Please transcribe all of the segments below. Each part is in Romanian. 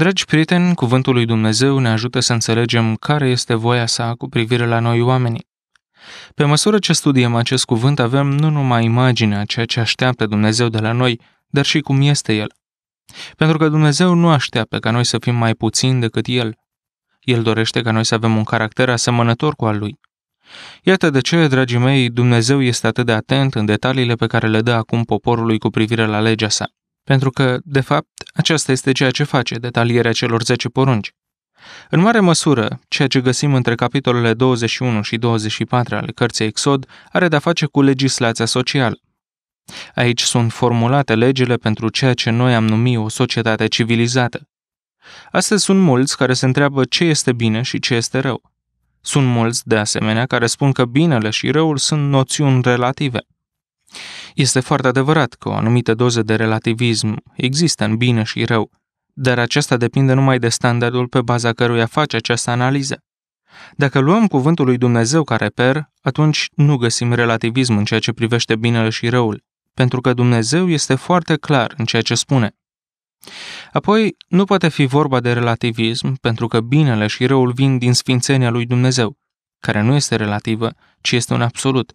Dragi prieteni, Cuvântul lui Dumnezeu ne ajută să înțelegem care este voia sa cu privire la noi oamenii. Pe măsură ce studiem acest cuvânt, avem nu numai imaginea ceea ce așteaptă Dumnezeu de la noi, dar și cum este El. Pentru că Dumnezeu nu așteaptă ca noi să fim mai puțin decât El. El dorește ca noi să avem un caracter asemănător cu al Lui. Iată de ce, dragii mei, Dumnezeu este atât de atent în detaliile pe care le dă acum poporului cu privire la legea sa. Pentru că, de fapt, aceasta este ceea ce face detalierea celor 10 porunci. În mare măsură, ceea ce găsim între capitolele 21 și 24 ale cărții Exod are de-a face cu legislația socială. Aici sunt formulate legile pentru ceea ce noi am numit o societate civilizată. Astăzi sunt mulți care se întreabă ce este bine și ce este rău. Sunt mulți, de asemenea, care spun că binele și răul sunt noțiuni relative – este foarte adevărat că o anumită doză de relativism există în bine și rău, dar aceasta depinde numai de standardul pe baza căruia face această analiză. Dacă luăm cuvântul lui Dumnezeu ca reper, atunci nu găsim relativism în ceea ce privește binele și răul, pentru că Dumnezeu este foarte clar în ceea ce spune. Apoi, nu poate fi vorba de relativism, pentru că binele și răul vin din sfințenia lui Dumnezeu, care nu este relativă, ci este un absolut.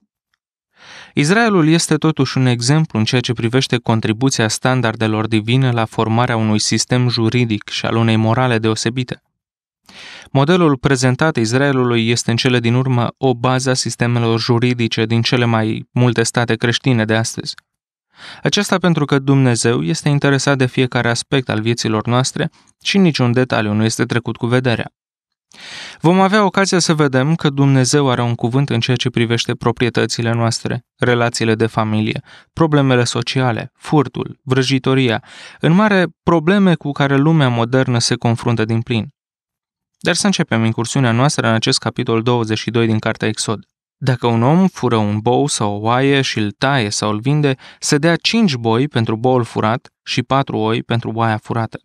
Israelul este totuși un exemplu în ceea ce privește contribuția standardelor divine la formarea unui sistem juridic și al unei morale deosebite. Modelul prezentat Israelului este în cele din urmă o bază a sistemelor juridice din cele mai multe state creștine de astăzi. Aceasta pentru că Dumnezeu este interesat de fiecare aspect al vieților noastre și niciun detaliu nu este trecut cu vederea. Vom avea ocazia să vedem că Dumnezeu are un cuvânt în ceea ce privește proprietățile noastre, relațiile de familie, problemele sociale, furtul, vrăjitoria, în mare probleme cu care lumea modernă se confruntă din plin. Dar să începem incursiunea noastră în acest capitol 22 din Cartea Exod. Dacă un om fură un bou sau o oaie și îl taie sau îl vinde, se dea cinci boi pentru boul furat și patru oi pentru oaia furată.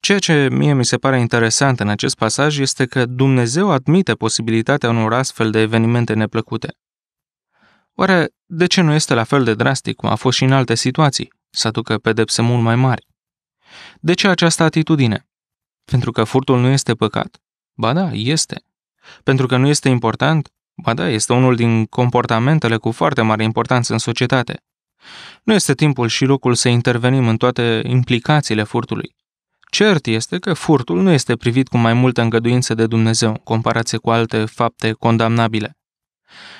Ceea ce mie mi se pare interesant în acest pasaj este că Dumnezeu admite posibilitatea unor astfel de evenimente neplăcute. Oare de ce nu este la fel de drastic cum a fost și în alte situații, să aducă pedepse mult mai mari? De ce această atitudine? Pentru că furtul nu este păcat? Ba da, este. Pentru că nu este important? Ba da, este unul din comportamentele cu foarte mare importanță în societate. Nu este timpul și locul să intervenim în toate implicațiile furtului. Cert este că furtul nu este privit cu mai multă îngăduință de Dumnezeu, în comparație cu alte fapte condamnabile.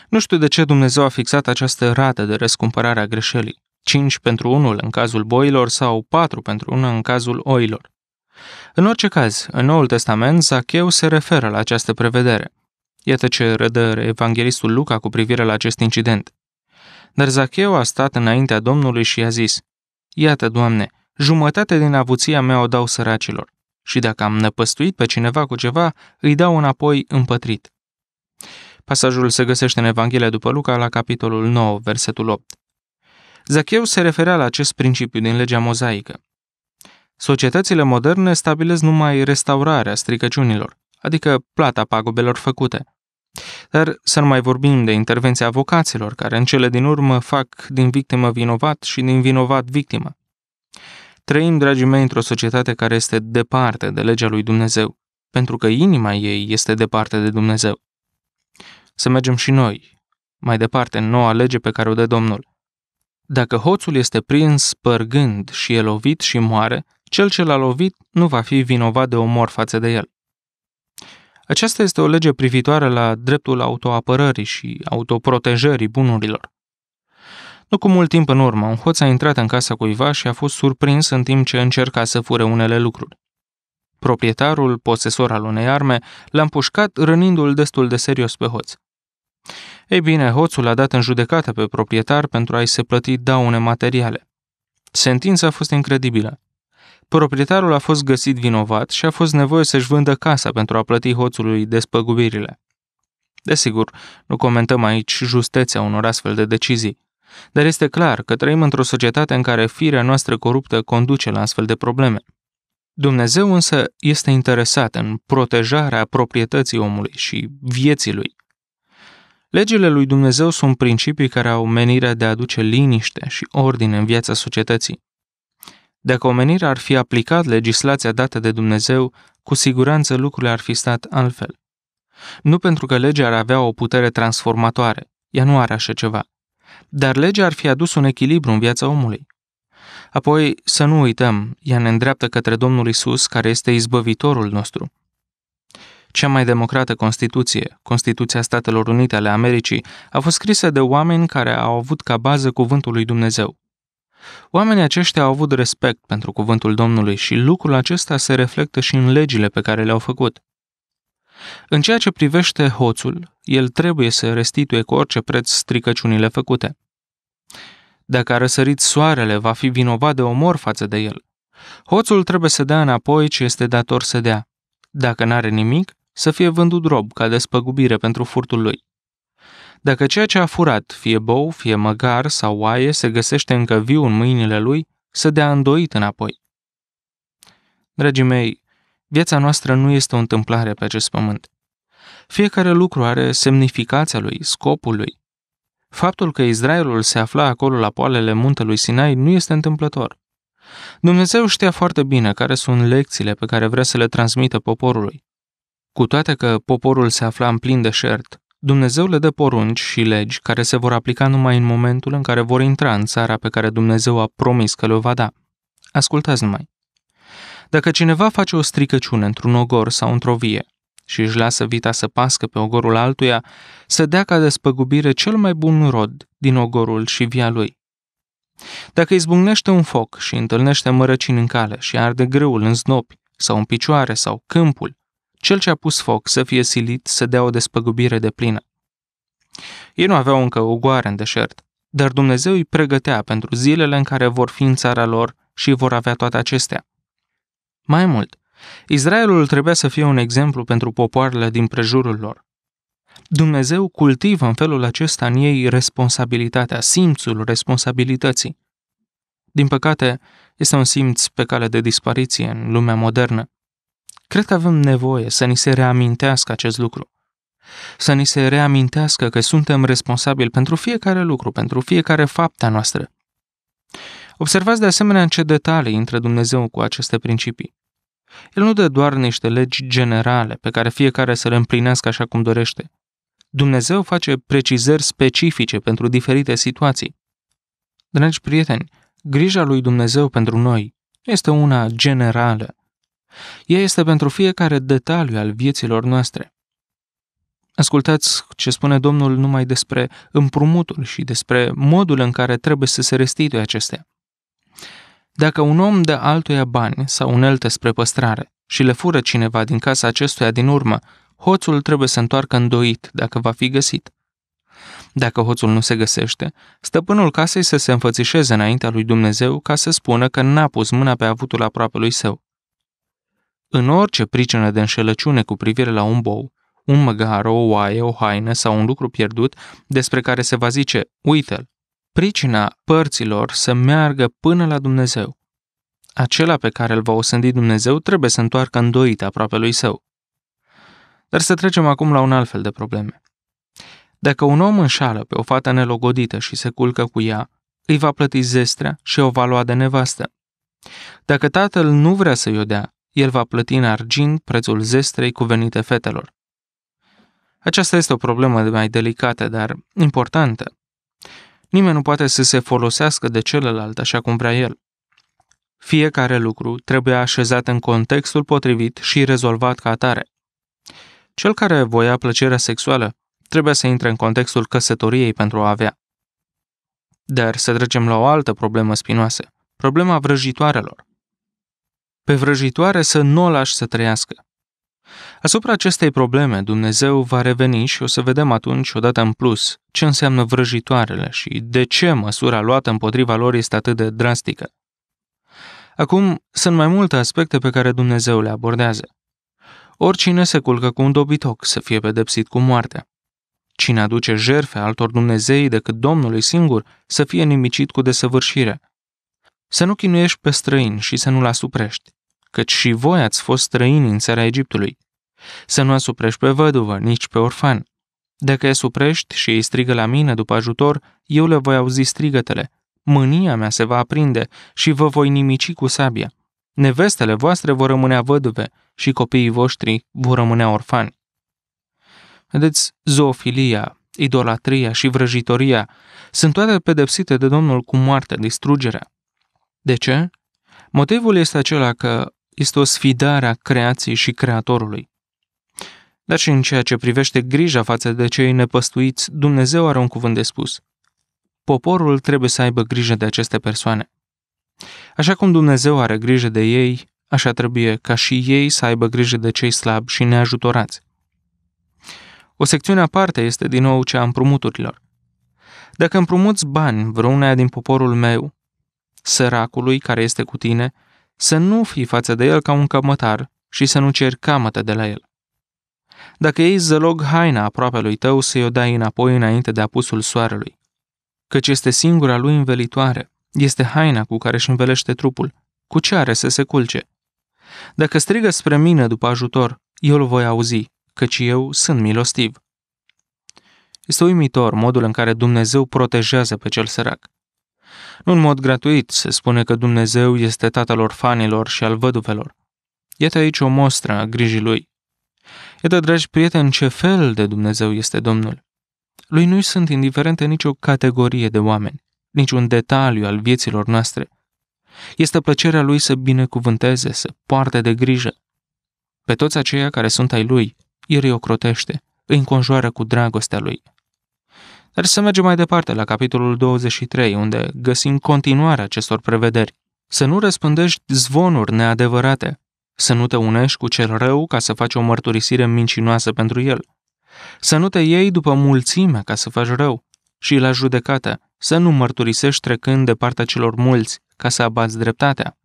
Nu știu de ce Dumnezeu a fixat această rată de răscumpărare a greșelii, 5 pentru unul în cazul boilor sau 4 pentru unul în cazul oilor. În orice caz, în Noul Testament, Zacheu se referă la această prevedere. Iată ce redă evanghelistul Luca cu privire la acest incident. Dar Zacheu a stat înaintea Domnului și i-a zis, Iată, Doamne, Jumătate din avuția mea o dau săracilor și dacă am năpăstuit pe cineva cu ceva, îi dau înapoi împătrit. Pasajul se găsește în Evanghelia după Luca la capitolul 9, versetul 8. Zacheu se referea la acest principiu din legea mozaică. Societățile moderne stabilesc numai restaurarea stricăciunilor, adică plata pagubelor făcute. Dar să nu mai vorbim de intervenția avocaților, care în cele din urmă fac din victimă vinovat și din vinovat victimă. Trăim, dragii mei, într-o societate care este departe de legea lui Dumnezeu, pentru că inima ei este departe de Dumnezeu. Să mergem și noi, mai departe, în noua lege pe care o dă Domnul. Dacă hoțul este prins părgând și e lovit și moare, cel ce l-a lovit nu va fi vinovat de omor față de el. Aceasta este o lege privitoare la dreptul autoapărării și autoprotejării bunurilor. Nu cu mult timp în urmă, un hoț a intrat în casa cuiva și a fost surprins în timp ce încerca să fure unele lucruri. Proprietarul, posesor al unei arme, l-a împușcat rănindu-l destul de serios pe hoț. Ei bine, hoțul a dat în judecată pe proprietar pentru a-i se plăti daune materiale. Sentința a fost incredibilă. Proprietarul a fost găsit vinovat și a fost nevoie să-și vândă casa pentru a plăti hoțului despăgubirile. Desigur, nu comentăm aici justețea unor astfel de decizii. Dar este clar că trăim într-o societate în care firea noastră coruptă conduce la astfel de probleme. Dumnezeu însă este interesat în protejarea proprietății omului și vieții lui. Legile lui Dumnezeu sunt principii care au menirea de a aduce liniște și ordine în viața societății. Dacă omenirea ar fi aplicat legislația dată de Dumnezeu, cu siguranță lucrurile ar fi stat altfel. Nu pentru că legea ar avea o putere transformatoare, ea nu are așa ceva, dar legea ar fi adus un echilibru în viața omului. Apoi, să nu uităm, ea ne îndreaptă către Domnul Isus, care este izbăvitorul nostru. Cea mai democrată Constituție, Constituția Statelor Unite ale Americii, a fost scrisă de oameni care au avut ca bază cuvântul lui Dumnezeu. Oamenii aceștia au avut respect pentru cuvântul Domnului și lucrul acesta se reflectă și în legile pe care le-au făcut. În ceea ce privește hoțul, el trebuie să restituie cu orice preț stricăciunile făcute. Dacă a răsărit soarele, va fi vinovat de omor față de el. Hoțul trebuie să dea înapoi ce este dator să dea. Dacă n-are nimic, să fie vândut rob ca despăgubire pentru furtul lui. Dacă ceea ce a furat, fie bou, fie măgar sau oaie, se găsește încă viu în mâinile lui, să dea îndoit înapoi. Dragii mei, Viața noastră nu este o întâmplare pe acest pământ. Fiecare lucru are semnificația lui, scopul lui. Faptul că Israelul se afla acolo la poalele muntelui Sinai nu este întâmplător. Dumnezeu știa foarte bine care sunt lecțiile pe care vrea să le transmită poporului. Cu toate că poporul se afla în plin deșert, Dumnezeu le dă porunci și legi care se vor aplica numai în momentul în care vor intra în țara pe care Dumnezeu a promis că le va da. Ascultați numai. Dacă cineva face o stricăciune într-un ogor sau într-o vie și își lasă vita să pască pe ogorul altuia, să dea ca despăgubire cel mai bun rod din ogorul și via lui. Dacă izbucnește un foc și întâlnește mărăcini în cale și arde grâul în znopi sau în picioare sau câmpul, cel ce a pus foc să fie silit să dea o despăgubire de plină. Ei nu aveau încă o goare în deșert, dar Dumnezeu îi pregătea pentru zilele în care vor fi în țara lor și vor avea toate acestea. Mai mult, Israelul trebuia să fie un exemplu pentru popoarele din prejurul lor. Dumnezeu cultivă în felul acesta în ei responsabilitatea, simțul responsabilității. Din păcate, este un simț pe cale de dispariție în lumea modernă. Cred că avem nevoie să ni se reamintească acest lucru. Să ni se reamintească că suntem responsabili pentru fiecare lucru, pentru fiecare faptă noastră. Observați de asemenea în ce detalii intră Dumnezeu cu aceste principii. El nu dă doar niște legi generale pe care fiecare să le împlinească așa cum dorește. Dumnezeu face precizări specifice pentru diferite situații. Dragi prieteni, grija lui Dumnezeu pentru noi este una generală. Ea este pentru fiecare detaliu al vieților noastre. Ascultați ce spune Domnul numai despre împrumutul și despre modul în care trebuie să se restituie acestea. Dacă un om dă altuia bani sau unelte spre păstrare și le fură cineva din casa acestuia din urmă, hoțul trebuie să întoarcă îndoit dacă va fi găsit. Dacă hoțul nu se găsește, stăpânul casei să se înfățișeze înaintea lui Dumnezeu ca să spună că n-a pus mâna pe avutul lui său. În orice pricină de înșelăciune cu privire la un bou, un măgar, o oaie, o haină sau un lucru pierdut despre care se va zice, uite-l, pricina părților să meargă până la Dumnezeu. Acela pe care îl va osândi Dumnezeu trebuie să întoarcă îndoit aproape lui său. Dar să trecem acum la un alt fel de probleme. Dacă un om înșală pe o fată nelogodită și se culcă cu ea, îi va plăti zestrea și o va lua de nevastă. Dacă tatăl nu vrea să-i dea, el va plăti în argint prețul zestrei cuvenite fetelor. Aceasta este o problemă mai delicată, dar importantă. Nimeni nu poate să se folosească de celălalt așa cum vrea el. Fiecare lucru trebuie așezat în contextul potrivit și rezolvat ca atare. Cel care voia plăcerea sexuală trebuie să intre în contextul căsătoriei pentru a avea. Dar să trecem la o altă problemă spinoasă, problema vrăjitoarelor. Pe vrăjitoare să nu o lași să trăiască. Asupra acestei probleme, Dumnezeu va reveni și o să vedem atunci, odată în plus, ce înseamnă vrăjitoarele și de ce măsura luată împotriva lor este atât de drastică. Acum, sunt mai multe aspecte pe care Dumnezeu le abordează. Oricine se culcă cu un dobitoc să fie pedepsit cu moartea. Cine aduce jerfe altor Dumnezei decât Domnului singur să fie nimicit cu desăvârșire. Să nu chinuiești pe străin și să nu-l asuprești cât și voi ați fost străini în țara Egiptului. Să nu asuprești pe văduvă, nici pe orfan. Dacă îi suprești și ei strigă la mine după ajutor, eu le voi auzi strigătele. Mânia mea se va aprinde și vă voi nimici cu sabia. Nevestele voastre vor rămâne văduve și copiii voștri vor rămâne orfani. Vedeți, zoofilia, idolatria și vrăjitoria sunt toate pedepsite de Domnul cu moarte, distrugerea. De ce? Motivul este acela că este o sfidare a creației și creatorului. Dar și în ceea ce privește grija față de cei nepăstuiți, Dumnezeu are un cuvânt de spus. Poporul trebuie să aibă grijă de aceste persoane. Așa cum Dumnezeu are grijă de ei, așa trebuie ca și ei să aibă grijă de cei slabi și neajutorați. O secțiune aparte este din nou cea a împrumuturilor. Dacă împrumuți bani vreunea din poporul meu, săracului care este cu tine, să nu fii față de el ca un cămătar și să nu ceri camătă de la el. Dacă ei zălog haina aproape lui tău, să-i o dai înapoi înainte de apusul soarelui, căci este singura lui învelitoare, este haina cu care își învelește trupul, cu ce are să se culce. Dacă strigă spre mine după ajutor, eu îl voi auzi, căci eu sunt milostiv. Este uimitor modul în care Dumnezeu protejează pe cel sărac. Nu în mod gratuit se spune că Dumnezeu este tatăl orfanilor și al văduvelor. Iată aici o mostră a grijii lui. Iată, dragi prieteni, ce fel de Dumnezeu este Domnul. Lui nu-i sunt indiferente nicio categorie de oameni, niciun detaliu al vieților noastre. Este plăcerea lui să binecuvânteze, să poarte de grijă. Pe toți aceia care sunt ai lui, el îi ocrotește, îi înconjoară cu dragostea lui – dar să mergem mai departe la capitolul 23, unde găsim continuarea acestor prevederi. Să nu răspândești zvonuri neadevărate, să nu te unești cu cel rău ca să faci o mărturisire mincinoasă pentru el, să nu te iei după mulțime ca să faci rău și la judecată să nu mărturisești trecând de partea celor mulți ca să abați dreptatea,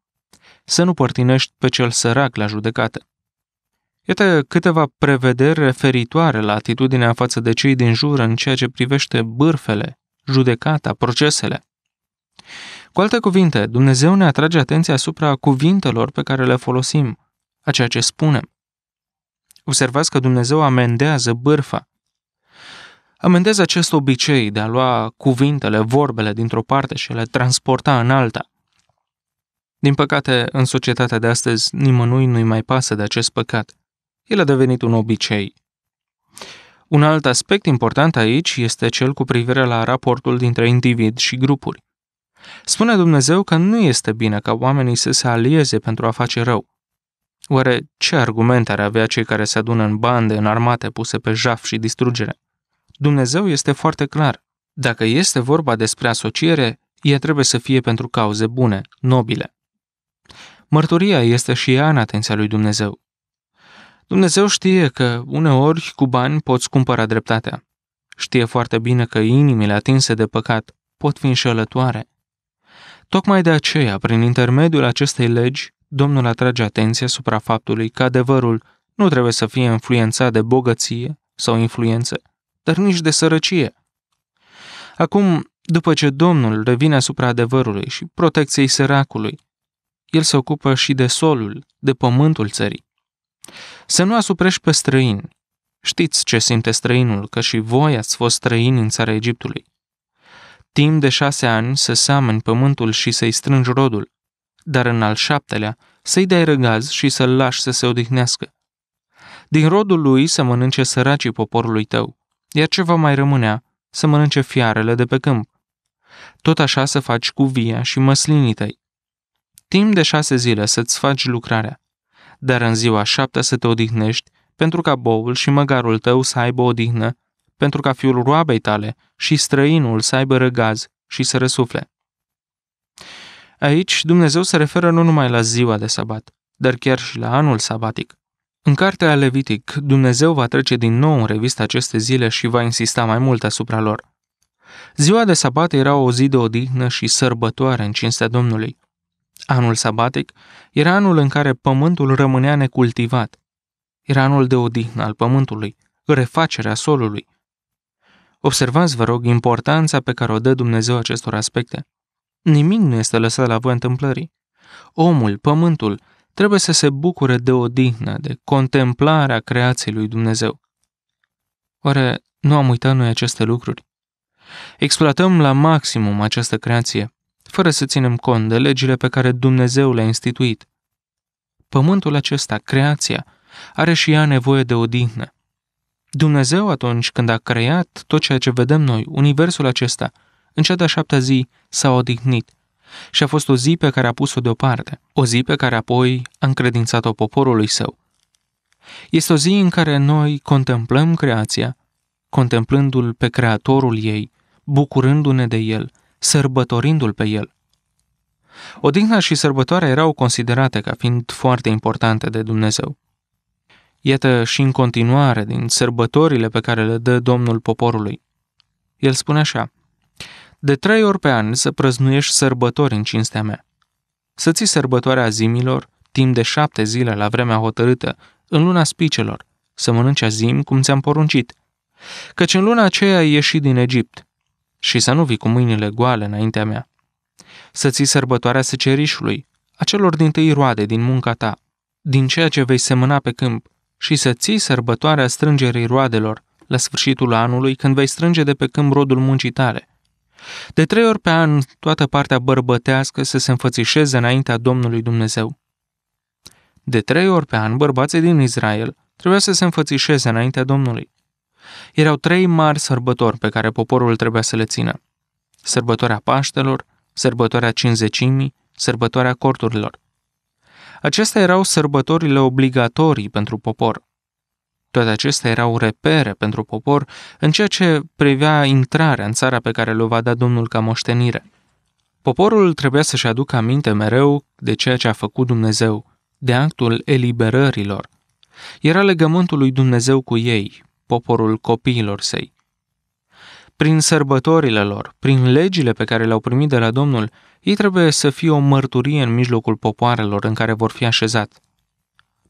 să nu părtinești pe cel sărac la judecată, Iată câteva prevederi referitoare la atitudinea față de cei din jur în ceea ce privește bârfele, judecata, procesele. Cu alte cuvinte, Dumnezeu ne atrage atenția asupra cuvintelor pe care le folosim, a ceea ce spunem. Observați că Dumnezeu amendează bârfa. Amendează acest obicei de a lua cuvintele, vorbele dintr-o parte și le transporta în alta. Din păcate, în societatea de astăzi, nimănui nu-i mai pasă de acest păcat. El a devenit un obicei. Un alt aspect important aici este cel cu privire la raportul dintre individ și grupuri. Spune Dumnezeu că nu este bine ca oamenii să se alieze pentru a face rău. Oare ce argument ar avea cei care se adună în bande, în armate puse pe jaf și distrugere? Dumnezeu este foarte clar. Dacă este vorba despre asociere, ea trebuie să fie pentru cauze bune, nobile. Mărturia este și ea în atenția lui Dumnezeu. Dumnezeu știe că uneori cu bani poți cumpăra dreptatea. Știe foarte bine că inimile atinse de păcat pot fi înșelătoare. Tocmai de aceea, prin intermediul acestei legi, Domnul atrage atenția asupra faptului că adevărul nu trebuie să fie influențat de bogăție sau influențe, dar nici de sărăcie. Acum, după ce Domnul revine asupra adevărului și protecției săracului, el se ocupă și de solul, de pământul țării să nu asuprești pe străini. Știți ce simte străinul, că și voi ați fost străini în țara Egiptului. Timp de șase ani să seamăni pământul și să-i strângi rodul, dar în al șaptelea să-i dai răgaz și să-l lași să se odihnească. Din rodul lui să mănânce săracii poporului tău, iar ce va mai rămânea, să mănânce fiarele de pe câmp. Tot așa să faci cu via și măslinii tăi. Timp de șase zile să-ți faci lucrarea, dar în ziua șaptea să te odihnești, pentru ca boul și măgarul tău să aibă odihnă, pentru ca fiul roabei tale și străinul să aibă răgaz și să răsufle. Aici Dumnezeu se referă nu numai la ziua de sabat, dar chiar și la anul sabatic. În cartea Levitic, Dumnezeu va trece din nou în revistă aceste zile și va insista mai mult asupra lor. Ziua de sabat era o zi de odihnă și sărbătoare în cinstea Domnului. Anul sabatic era anul în care pământul rămânea necultivat. Era anul de odihnă al pământului, refacerea solului. Observați, vă rog, importanța pe care o dă Dumnezeu acestor aspecte. Nimic nu este lăsat la voi întâmplării. Omul, pământul, trebuie să se bucure de odihnă, de contemplarea creației lui Dumnezeu. Oare nu am uitat noi aceste lucruri? Exploatăm la maximum această creație, fără să ținem cont de legile pe care Dumnezeu le-a instituit. Pământul acesta, creația, are și ea nevoie de odihnă. Dumnezeu, atunci când a creat tot ceea ce vedem noi, universul acesta, în cea de-a șaptea zi s-a odihnit – și a fost o zi pe care a pus-o deoparte, o zi pe care apoi a încredințat-o poporului său. Este o zi în care noi contemplăm creația, contemplându-l pe Creatorul ei, bucurându-ne de el, sărbătorindu-l pe el. Odihna și sărbătoarea erau considerate ca fiind foarte importante de Dumnezeu. Iată și în continuare din sărbătorile pe care le dă Domnul poporului. El spune așa, De trei ori pe an să prăznuiești sărbători în cinstea mea. Să ții sărbătoarea zimilor, timp de șapte zile la vremea hotărâtă, în luna spicelor, să mănânci azim cum ți-am poruncit. Căci în luna aceea ai ieșit din Egipt – și să nu vii cu mâinile goale înaintea mea. Să ții sărbătoarea secerișului, a celor din tâi roade din munca ta, din ceea ce vei semăna pe câmp, și să ții sărbătoarea strângerii roadelor la sfârșitul anului când vei strânge de pe câmp rodul muncii tale. De trei ori pe an, toată partea bărbătească să se înfățișeze înaintea Domnului Dumnezeu. De trei ori pe an, bărbații din Israel trebuia să se înfățișeze înaintea Domnului erau trei mari sărbători pe care poporul trebuia să le țină. Sărbătoarea Paștelor, sărbătoarea Cinzecimii, sărbătoarea Corturilor. Acestea erau sărbătorile obligatorii pentru popor. Toate acestea erau repere pentru popor în ceea ce privea intrarea în țara pe care le va da Domnul ca moștenire. Poporul trebuia să-și aducă aminte mereu de ceea ce a făcut Dumnezeu, de actul eliberărilor. Era legământul lui Dumnezeu cu ei, poporul copiilor săi. Prin sărbătorile lor, prin legile pe care le-au primit de la Domnul, ei trebuie să fie o mărturie în mijlocul popoarelor în care vor fi așezat.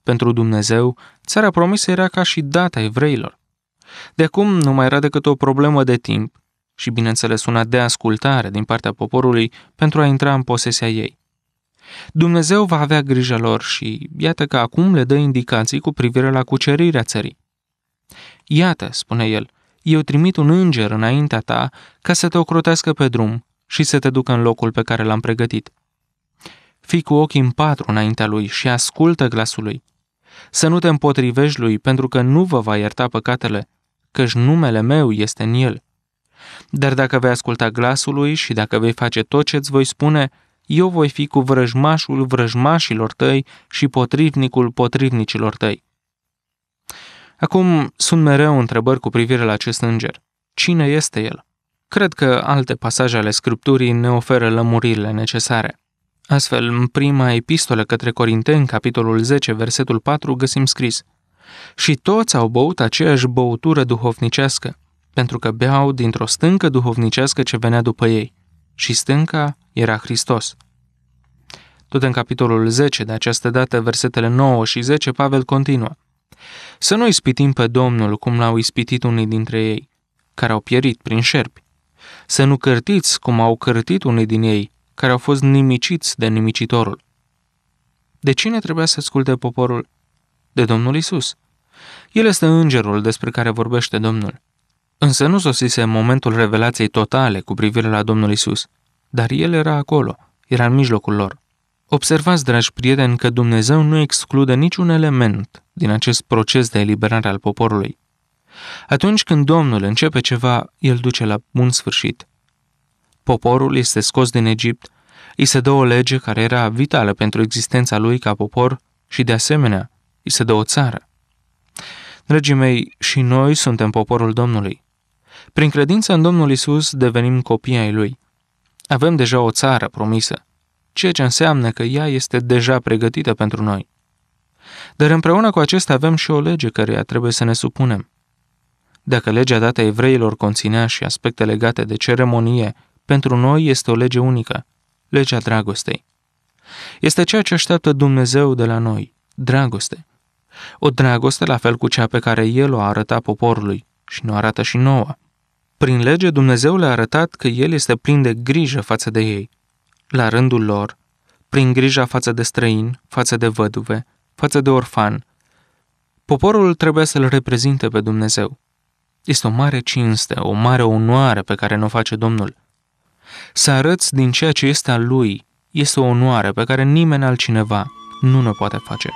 Pentru Dumnezeu, țara promisă era ca și data evreilor. De acum nu mai era decât o problemă de timp și, bineînțeles, una de ascultare din partea poporului pentru a intra în posesia ei. Dumnezeu va avea grijă lor și iată că acum le dă indicații cu privire la cucerirea țării. Iată, spune el, eu trimit un înger înaintea ta ca să te ocrotească pe drum și să te ducă în locul pe care l-am pregătit. Fii cu ochii în patru înaintea lui și ascultă glasul lui. Să nu te împotrivești lui, pentru că nu vă va ierta păcatele, căci numele meu este în el. Dar dacă vei asculta glasul lui și dacă vei face tot ce îți voi spune, eu voi fi cu vrăjmașul vrăjmașilor tăi și potrivnicul potrivnicilor tăi. Acum sunt mereu întrebări cu privire la acest înger. Cine este el? Cred că alte pasaje ale Scripturii ne oferă lămuririle necesare. Astfel, în prima epistolă către Corinteni, capitolul 10, versetul 4, găsim scris Și toți au băut aceeași băutură duhovnicească, pentru că beau dintr-o stâncă duhovnicească ce venea după ei. Și stânca era Hristos. Tot în capitolul 10, de această dată versetele 9 și 10, Pavel continuă. Să nu ispitim pe Domnul cum l-au ispitit unii dintre ei, care au pierit prin șerpi. Să nu cărtiți cum au cărtit unii din ei, care au fost nimiciți de nimicitorul. De cine trebuia să asculte poporul? De Domnul Isus. El este îngerul despre care vorbește Domnul. Însă nu sosise momentul revelației totale cu privire la Domnul Isus, dar el era acolo, era în mijlocul lor. Observați, dragi prieteni, că Dumnezeu nu exclude niciun element din acest proces de eliberare al poporului. Atunci când Domnul începe ceva, el duce la bun sfârșit. Poporul este scos din Egipt, îi se dă o lege care era vitală pentru existența lui ca popor și, de asemenea, îi se dă o țară. Dragii mei, și noi suntem poporul Domnului. Prin credință în Domnul Isus devenim copii ai Lui. Avem deja o țară promisă – ceea ce înseamnă că ea este deja pregătită pentru noi. Dar împreună cu acesta avem și o lege care trebuie să ne supunem. Dacă legea dată evreilor conținea și aspecte legate de ceremonie, pentru noi este o lege unică, legea dragostei. Este ceea ce așteaptă Dumnezeu de la noi, dragoste. O dragoste la fel cu cea pe care El o arătat poporului și nu arată și nouă. Prin lege Dumnezeu le-a arătat că El este plin de grijă față de ei – la rândul lor, prin grija față de străini, față de văduve, față de orfan. Poporul trebuia să-l reprezinte pe Dumnezeu. Este o mare cinste, o mare onoare pe care ne-o face Domnul. Să arăți din ceea ce este al lui este o onoare pe care nimeni altcineva nu ne poate face.